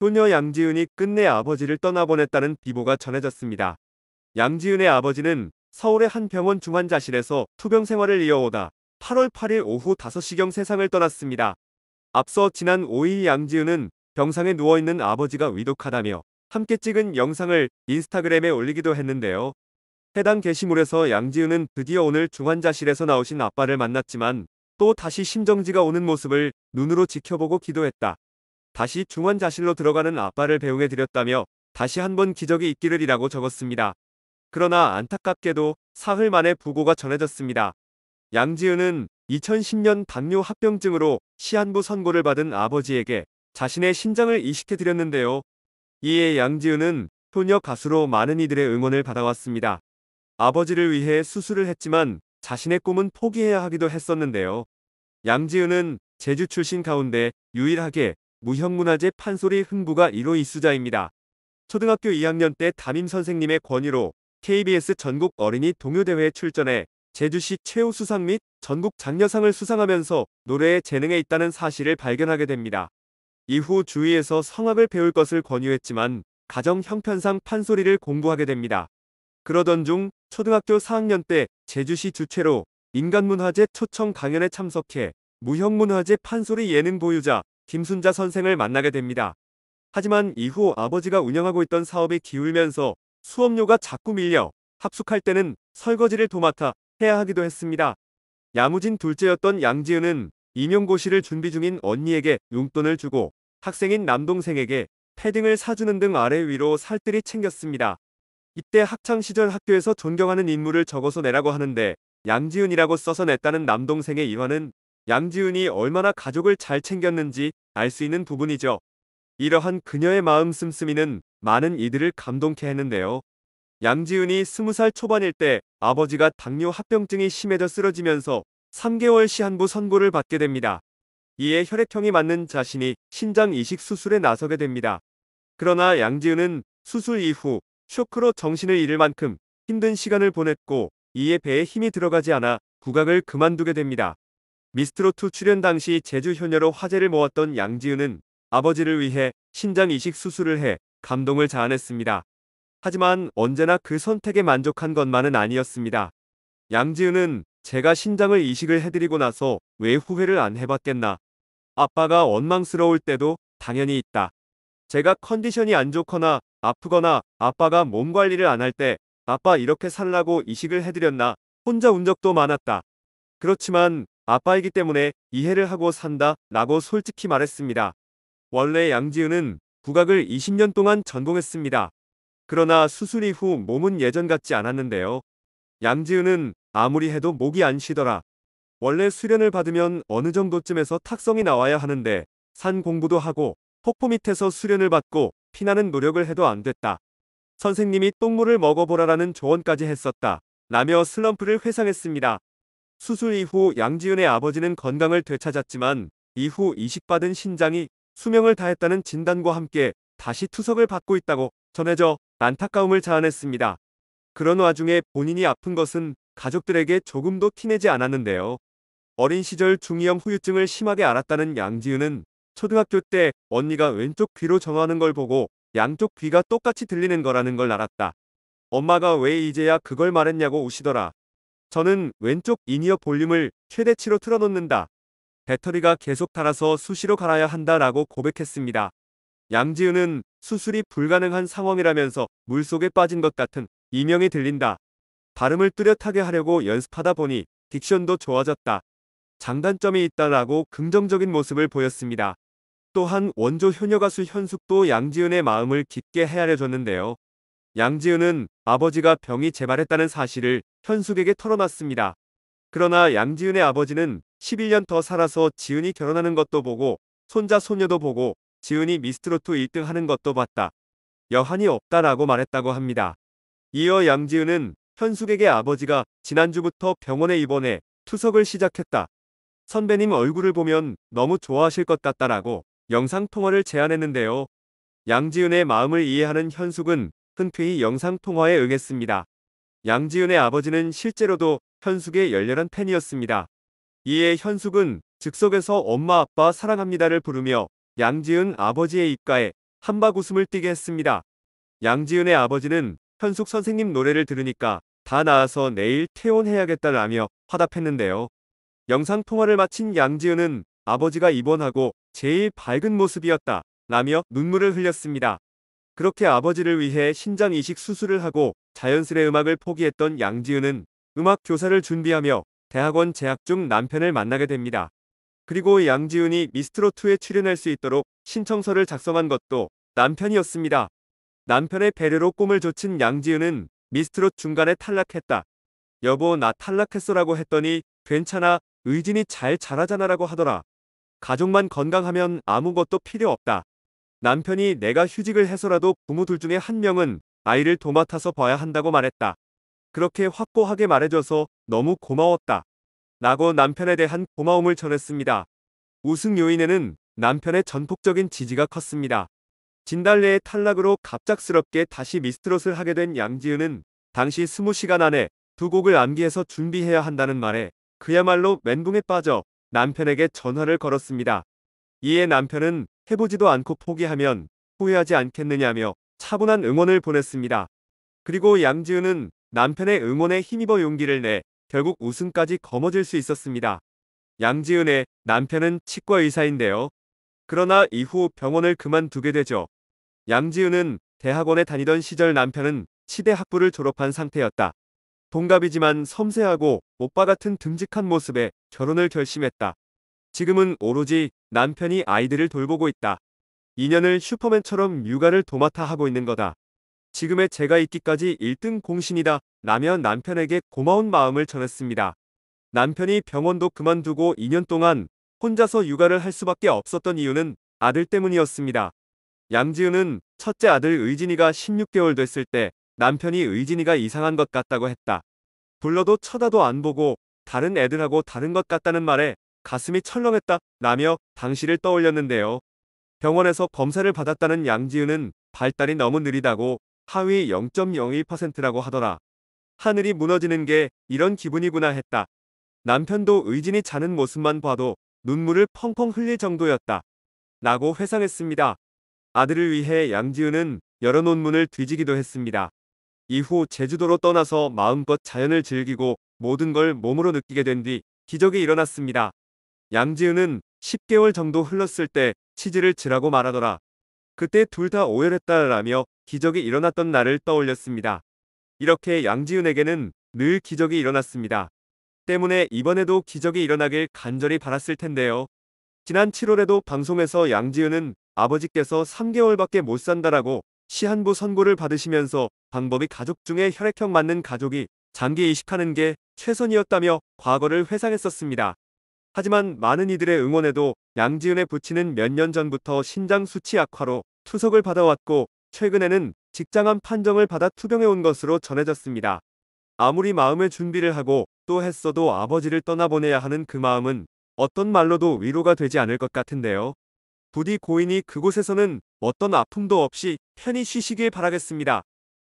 소녀 양지은이 끝내 아버지를 떠나보냈다는 비보가 전해졌습니다. 양지은의 아버지는 서울의 한 병원 중환자실에서 투병 생활을 이어오다 8월 8일 오후 5시경 세상을 떠났습니다. 앞서 지난 5일 양지은은 병상에 누워있는 아버지가 위독하다며 함께 찍은 영상을 인스타그램에 올리기도 했는데요. 해당 게시물에서 양지은은 드디어 오늘 중환자실에서 나오신 아빠를 만났지만 또 다시 심정지가 오는 모습을 눈으로 지켜보고 기도했다. 다시 중환자실로 들어가는 아빠를 배웅해 드렸다며 다시 한 번 기적이 있기를이라고 적었습니다. 그러나 안타깝게도 사흘 만에 부고가 전해졌습니다. 양지은은 2010년 당뇨 합병증으로 시한부 선고를 받은 아버지에게 자신의 신장을 이식해 드렸는데요. 이에 양지은은 효녀 가수로 많은 이들의 응원을 받아왔습니다. 아버지를 위해 수술을 했지만 자신의 꿈은 포기해야 하기도 했었는데요. 양지은은 제주 출신 가운데 유일하게 무형문화재 판소리 흥부가 1호 이수자입니다. 초등학교 2학년 때 담임선생님의 권유로 KBS 전국 어린이 동요대회에 출전해 제주시 최우 수상 및 전국 장려상을 수상하면서 노래에 재능에 있다는 사실을 발견하게 됩니다. 이후 주위에서 성악을 배울 것을 권유했지만 가정 형편상 판소리를 공부하게 됩니다. 그러던 중 초등학교 4학년 때 제주시 주최로 인간문화재 초청 강연에 참석해 무형문화재 판소리 예능 보유자 김순자 선생을 만나게 됩니다. 하지만 이후 아버지가 운영하고 있던 사업이 기울면서 수업료가 자꾸 밀려 합숙할 때는 설거지를 도맡아 해야 하기도 했습니다. 야무진 둘째였던 양지은은 임용고시를 준비 중인 언니에게 용돈을 주고 학생인 남동생에게 패딩을 사주는 등 아래 위로 살뜰히 챙겼습니다. 이때 학창시절 학교에서 존경하는 인물을 적어서 내라고 하는데 양지은이라고 써서 냈다는 남동생의 일화는 양지은이 얼마나 가족을 잘 챙겼는지 알 수 있는 부분이죠. 이러한 그녀의 마음 씀씀이는 많은 이들을 감동케 했는데요. 양지은이 20살 초반일 때 아버지가 당뇨 합병증이 심해져 쓰러지면서 3개월 시한부 선고를 받게 됩니다. 이에 혈액형이 맞는 자신이 신장 이식 수술에 나서게 됩니다. 그러나 양지은은 수술 이후 쇼크로 정신을 잃을 만큼 힘든 시간을 보냈고 이에 배에 힘이 들어가지 않아 국악을 그만두게 됩니다. 미스트롯2 출연 당시 제주 효녀로 화제를 모았던 양지은은 아버지를 위해 신장 이식 수술을 해 감동을 자아냈습니다. 하지만 언제나 그 선택에 만족한 것만은 아니었습니다. 양지은은 제가 신장을 이식을 해드리고 나서 왜 후회를 안 해봤겠나. 아빠가 원망스러울 때도 당연히 있다. 제가 컨디션이 안 좋거나 아프거나 아빠가 몸 관리를 안 할 때 아빠 이렇게 살라고 이식을 해드렸나 혼자 운 적도 많았다. 그렇지만 아빠이기 때문에 이해를 하고 산다 라고 솔직히 말했습니다. 원래 양지은은 국악을 20년 동안 전공했습니다. 그러나 수술 이후 몸은 예전 같지 않았는데요. 양지은은 아무리 해도 목이 안 쉬더라. 원래 수련을 받으면 어느 정도쯤에서 탁성이 나와야 하는데 산 공부도 하고 폭포 밑에서 수련을 받고 피나는 노력을 해도 안 됐다. 선생님이 똥물을 먹어보라라는 조언까지 했었다. 라며 슬럼프를 회상했습니다. 수술 이후 양지은의 아버지는 건강을 되찾았지만 이후 이식받은 신장이 수명을 다했다는 진단과 함께 다시 투석을 받고 있다고 전해져 안타까움을 자아냈습니다. 그런 와중에 본인이 아픈 것은 가족들에게 조금도 티내지 않았는데요. 어린 시절 중이염 후유증을 심하게 앓았다는 양지은은 초등학교 때 언니가 왼쪽 귀로 정하는 걸 보고 양쪽 귀가 똑같이 들리는 거라는 걸 알았다. 엄마가 왜 이제야 그걸 말했냐고 우시더라. 저는 왼쪽 인이어 볼륨을 최대치로 틀어놓는다. 배터리가 계속 닳아서 수시로 갈아야 한다라고 고백했습니다. 양지은은 수술이 불가능한 상황이라면서 물속에 빠진 것 같은 이명이 들린다. 발음을 뚜렷하게 하려고 연습하다 보니 딕션도 좋아졌다. 장단점이 있다라고 긍정적인 모습을 보였습니다. 또한 원조 효녀 가수 현숙도 양지은의 마음을 깊게 헤아려줬는데요. 양지은은 아버지가 병이 재발했다는 사실을 현숙에게 털어놨습니다. 그러나 양지은의 아버지는 11년 더 살아서 지은이 결혼하는 것도 보고 손자 손녀도 보고 지은이 미스트로트 1등 하는 것도 봤다. 여한이 없다라고 말했다고 합니다. 이어 양지은은 현숙에게 아버지가 지난주부터 병원에 입원해 투석을 시작했다. 선배님 얼굴을 보면 너무 좋아하실 것 같다라고 영상통화를 제안했는데요. 양지은의 마음을 이해하는 현숙은 흔쾌히 영상통화에 응했습니다. 양지은의 아버지는 실제로도 현숙의 열렬한 팬이었습니다. 이에 현숙은 즉석에서 엄마 아빠 사랑합니다를 부르며 양지은 아버지의 입가에 한박 웃음을 띠게 했습니다. 양지은의 아버지는 현숙 선생님 노래를 들으니까 다 나아서 내일 퇴원해야겠다라며 화답했는데요. 영상통화를 마친 양지은은 아버지가 입원하고 제일 밝은 모습이었다 라며 눈물을 흘렸습니다. 그렇게 아버지를 위해 신장 이식 수술을 하고 자연스레 음악을 포기했던 양지은은 음악 교사를 준비하며 대학원 재학 중 남편을 만나게 됩니다. 그리고 양지은이 미스트롯2에 출연할 수 있도록 신청서를 작성한 것도 남편이었습니다. 남편의 배려로 꿈을 좇은 양지은은 미스트롯 중간에 탈락했다. 여보 나 탈락했어라고 했더니 괜찮아 의진이 잘 자라잖아라고 하더라. 가족만 건강하면 아무것도 필요 없다. 남편이 내가 휴직을 해서라도 부모 둘 중에 한 명은 아이를 도맡아서 봐야 한다고 말했다. 그렇게 확고하게 말해줘서 너무 고마웠다. 라고 남편에 대한 고마움을 전했습니다. 우승 요인에는 남편의 전폭적인 지지가 컸습니다. 진달래의 탈락으로 갑작스럽게 다시 미스트롯을 하게 된 양지은은 당시 20시간 안에 두 곡을 암기해서 준비해야 한다는 말에 그야말로 멘붕에 빠져 남편에게 전화를 걸었습니다. 이에 남편은 해보지도 않고 포기하면 후회하지 않겠느냐며 차분한 응원을 보냈습니다. 그리고 양지은은 남편의 응원에 힘입어 용기를 내 결국 우승까지 거머쥘 수 있었습니다. 양지은의 남편은 치과의사인데요. 그러나 이후 병원을 그만두게 되죠. 양지은은 대학원에 다니던 시절 남편은 치대 학부를 졸업한 상태였다. 동갑이지만 섬세하고 오빠 같은 듬직한 모습에 결혼을 결심했다. 지금은 오로지 남편이 아이들을 돌보고 있다. 2년을 슈퍼맨처럼 육아를 도맡아 하고 있는 거다. 지금의 제가 있기까지 1등 공신이다. 라며 남편에게 고마운 마음을 전했습니다. 남편이 병원도 그만두고 2년 동안 혼자서 육아를 할 수밖에 없었던 이유는 아들 때문이었습니다. 양지은은 첫째 아들 의진이가 16개월 됐을 때 남편이 의진이가 이상한 것 같다고 했다. 불러도 쳐다도 안 보고 다른 애들하고 다른 것 같다는 말에 가슴이 철렁했다 라며 당시를 떠올렸는데요. 병원에서 검사를 받았다는 양지은은 발달이 너무 느리다고 하위 0 0 2라고 하더라. 하늘이 무너지는 게 이런 기분이구나 했다. 남편도 의진이 자는 모습만 봐도 눈물을 펑펑 흘릴 정도였다. 라고 회상했습니다. 아들을 위해 양지은은 여러 논문을 뒤지기도 했습니다. 이후 제주도로 떠나서 마음껏 자연을 즐기고 모든 걸 몸으로 느끼게 된 뒤 기적이 일어났습니다. 양지은은 10개월 정도 흘렀을 때 치즈를 지라고 말하더라. 그때 둘 다 오열했다라며 기적이 일어났던 날을 떠올렸습니다. 이렇게 양지은에게는 늘 기적이 일어났습니다. 때문에 이번에도 기적이 일어나길 간절히 바랐을 텐데요. 지난 7월에도 방송에서 양지은은 아버지께서 3개월밖에 못 산다라고 시한부 선고를 받으시면서 방법이 가족 중에 혈액형 맞는 가족이 장기 이식하는 게 최선이었다며 과거를 회상했었습니다. 하지만 많은 이들의 응원에도 양지은의 부친은 몇년 전부터 신장 수치 악화로 투석을 받아왔고 최근에는 직장암 판정을 받아 투병해 온 것으로 전해졌습니다. 아무리 마음의 준비를 하고 또 했어도 아버지를 떠나보내야 하는 그 마음은 어떤 말로도 위로가 되지 않을 것 같은데요. 부디 고인이 그곳에서는 어떤 아픔도 없이 편히 쉬시길 바라겠습니다.